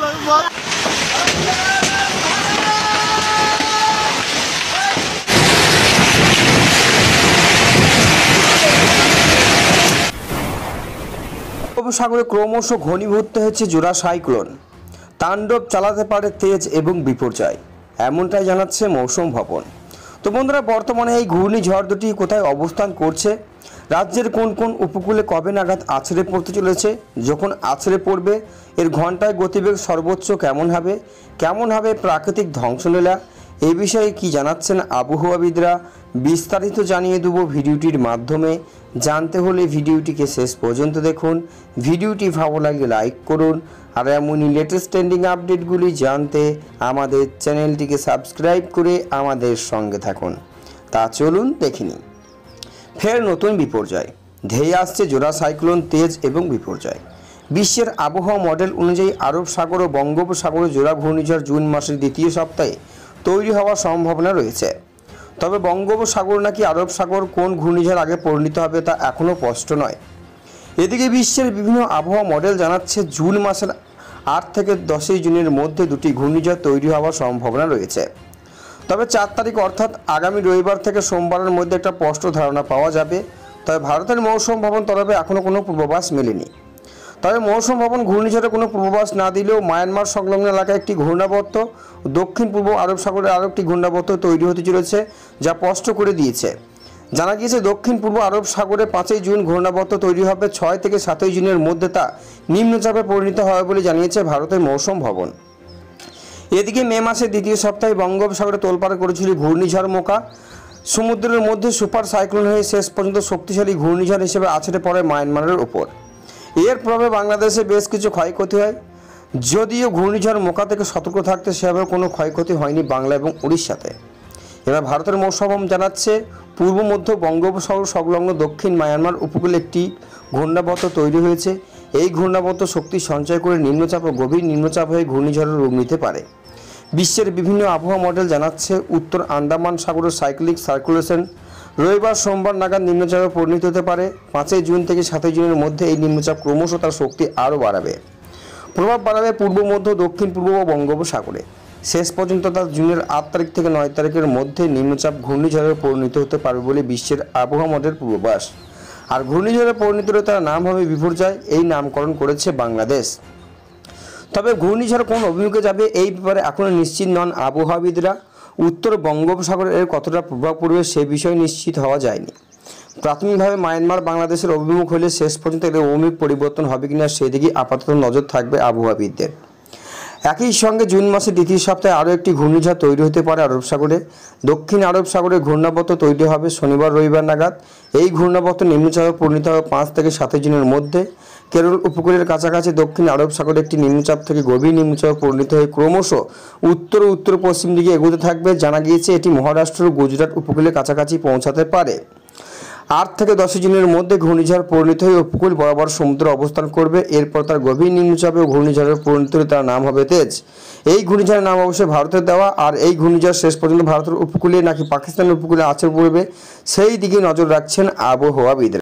উপসাগরে ক্রমশ ঘনীভূত হয়েছে জোড়া সাইক্লোন তাণ্ডব চালাতে পারে তেজ এবং বিপর্যয় এমনটাই জানাচ্ছে মৌসুম ভবন তো বন্ধুরা বর্তমানে এই ঘূর্ণিঝড় দুটি কোথায় অবস্থান করছে রাজ্যের কোন কোন উপকূলে কবে নাগাদ আছড়ে পড়তে চলেছে যখন আছড়ে পড়বে এর ঘন্টায় গতিবেগ সর্বোচ্চ কেমন হবে কেমন হবে প্রাকৃতিক ধ্বংসলীলা এ বিষয়ে কি জানাচ্ছেন আবহাওয়াবিদরা বিস্তারিত জানিয়ে দেব ভিডিওটির মাধ্যমে জানতে হলে ভিডিওটিকে শেষ পর্যন্ত দেখুন ভিডিওটি ভালো লাগলে লাইক করুন আর এমনই লেটেস্ট ট্রেন্ডিং আপডেটগুলি জানতে আমাদের চ্যানেলটিকে সাবস্ক্রাইব করে আমাদের সঙ্গে থাকুন তা চলুন দেখে ফের নতুন বিপর্যয় ধেয়ে আসছে জোড়া সাইক্লোন তেজ এবং বিপর্যয় বিশ্বের আবহাওয়া মডেল অনুযায়ী আরব সাগর ও বঙ্গোপসাগরে জোড়া ঘূর্ণিঝড় জুন মাসের দ্বিতীয় সপ্তাহে তৈরি হওয়ার সম্ভাবনা রয়েছে তবে বঙ্গোপসাগর নাকি আরব সাগর কোন ঘূর্ণিঝড় আগে পরিণত হবে তা এখনও স্পষ্ট নয় এদিকে বিশ্বের বিভিন্ন আবহাওয়া মডেল জানাচ্ছে জুন মাসের আট থেকে দশই জুনের মধ্যে দুটি ঘূর্ণিঝড় তৈরি হওয়ার সম্ভাবনা রয়েছে তবে চার তারিখ অর্থাৎ আগামী রবিবার থেকে সোমবারের মধ্যে একটা স্পষ্ট ধারণা পাওয়া যাবে তবে ভারতের মৌসুম ভবন তরফে এখনও কোনো পূর্বাভাস মেলেনি তবে মৌসুম ভবন ঘূর্ণিঝড়ে কোনো পূর্বাভাস না দিলেও মায়ানমার সংলগ্ন এলাকায় একটি ঘূর্ণাবর্ত দক্ষিণ পূর্ব আরব সাগরে আরও একটি ঘূর্ণাবর্ত তৈরি হতে চলেছে যা স্পষ্ট করে দিয়েছে জানা গিয়েছে দক্ষিণ পূর্ব আরব সাগরে পাঁচই জুন ঘূর্ণাবর্ত তৈরি হবে ছয় থেকে সাতই জুনের মধ্যে তা নিম্নচাপে পরিণত হবে বলে জানিয়েছে ভারতের মৌসুম ভবন এদিকে মে মাসের দ্বিতীয় সপ্তাহে বঙ্গোপসাগরে তোলপাড় করেছিল ঘূর্ণিঝড় মোকা সমুদ্রের মধ্যে সুপার সাইক্লোন হয়ে শেষ পর্যন্ত শক্তিশালী ঘূর্ণিঝড় হিসেবে আছড়ে পড়ে মায়ানমারের ওপর এর প্রভাবে বাংলাদেশে বেশ কিছু ক্ষয়ক্ষতি হয় যদিও ঘূর্ণিঝড় মোকা থেকে সতর্ক থাকতে সেভাবে কোনো ক্ষয়ক্ষতি হয়নি বাংলা এবং উড়িষ্যাতে এবার ভারতের মৌসম জানাচ্ছে পূর্ব মধ্য বঙ্গোপসাগর সংলগ্ন দক্ষিণ মায়ানমার উপকূলে একটি ঘূর্ণাবত তৈরি হয়েছে এই ঘূর্ণাবর্ত শক্তি সঞ্চয় করে নিম্নচাপ ও গভীর নিম্নচাপ হয়ে ঘূর্ণিঝড়ের রূপ নিতে পারে বিশ্বের বিভিন্ন আবহাওয়া মডেল জানাচ্ছে উত্তর আন্দামান সাগরের সাইক্লিক সার্কুলেশন রবিবার সোমবার নাগাদ নিম্নচাপে পরিণত হতে পারে পাঁচই জুন থেকে সাতই জুনের মধ্যে এই নিম্নচাপ ক্রমশ তার শক্তি আরও বাড়াবে প্রভাব বাড়াবে পূর্ব মধ্য দক্ষিণ পূর্ব ও বঙ্গোপসাগরে শেষ পর্যন্ত তার জুনের আট তারিখ থেকে নয় তারিখের মধ্যে নিম্নচাপ ঘূর্ণিঝড়ে পরিণত হতে পারবে বলে বিশ্বের আবহাওয়া মডেল পূর্বাভাস আর ঘূর্ণিঝড়ে পরিণত তার নাম হবে বিপর্যয় এই নামকরণ করেছে বাংলাদেশ তবে ঘূর্ণিঝড় কোন অভিমুখে যাবে এই ব্যাপারে এখনও নিশ্চিত নন আবহাওয়াবিদরা উত্তর বঙ্গোপসাগরে এর কতটা প্রভাব পড়বে সে বিষয়ে নিশ্চিত হওয়া যায়নি প্রাথমিকভাবে মায়ানমার বাংলাদেশের অভিমুখ হলে শেষ পর্যন্ত এদের অভিমুখ পরিবর্তন হবে কিনা সেদিকে আপাতত নজর থাকবে আবহাওয়াবিদদের একই সঙ্গে জুন মাসে দ্বিতীয় সপ্তাহে আরও একটি ঘূর্ণিঝড় তৈরি হতে পারে আরব সাগরে দক্ষিণ আরব সাগরে ঘূর্ণাবর্ত তৈরি হবে শনিবার রবিবার নাগাদ এই ঘূর্ণাবর্ত নিম্নচাপে পরিণত হবে পাঁচ থেকে সাতই জুনের মধ্যে কেরল উপকূলের কাছাকাছি দক্ষিণ আরব সাগরে একটি নিম্নচাপ থেকে গভীর নিম্নচাপে পরিণত হয়ে ক্রমশ উত্তর উত্তর পশ্চিম দিকে এগোতে থাকবে জানা গিয়েছে এটি মহারাষ্ট্র গুজরাট উপকূলের কাছাকাছি পৌঁছাতে পারে আট থেকে দশ দিনের মধ্যে ঘূর্ণিঝড় পরিণত হয়ে উপকূল বরাবর সমুদ্রে অবস্থান করবে এরপর তার গভীর নিম্নচাপে ঘূর্ণিঝড়ের পরিণত হলে তার নাম হবে তেজ এই ঘূর্ণিঝড়ের নাম অবশ্যই ভারতের দেওয়া আর এই ঘূর্ণিঝড় শেষ পর্যন্ত ভারতের উপকূলে নাকি পাকিস্তানের উপকূলে আছে পড়বে সেই দিকে নজর রাখছেন আবহাওয়াবিদরা